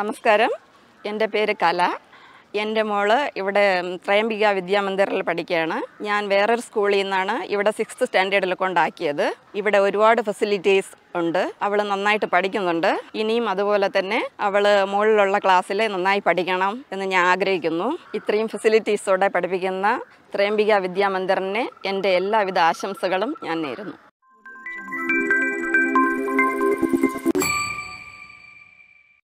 നമസ്കാരം എൻ്റെ പേര് കല എൻ്റെ മോള് ഇവിടെ ത്രയംബിക വിദ്യാമന്ദിറിൽ പഠിക്കുകയാണ് ഞാൻ വേറൊരു സ്കൂളിൽ നിന്നാണ് ഇവിടെ സിക്സ് സ്റ്റാൻഡേർഡിൽ കൊണ്ടാക്കിയത് ഇവിടെ ഒരുപാട് ഫെസിലിറ്റീസ് ഉണ്ട് അവൾ നന്നായിട്ട് പഠിക്കുന്നുണ്ട് ഇനിയും അതുപോലെ തന്നെ അവൾ മുകളിലുള്ള ക്ലാസ്സിൽ നന്നായി പഠിക്കണം എന്ന് ഞാൻ ആഗ്രഹിക്കുന്നു ഇത്രയും ഫെസിലിറ്റീസോടെ പഠിപ്പിക്കുന്ന ത്രയംബിക വിദ്യാമന്ദിറിനെ എൻ്റെ എല്ലാവിധ ആശംസകളും ഞാൻ നേരുന്നു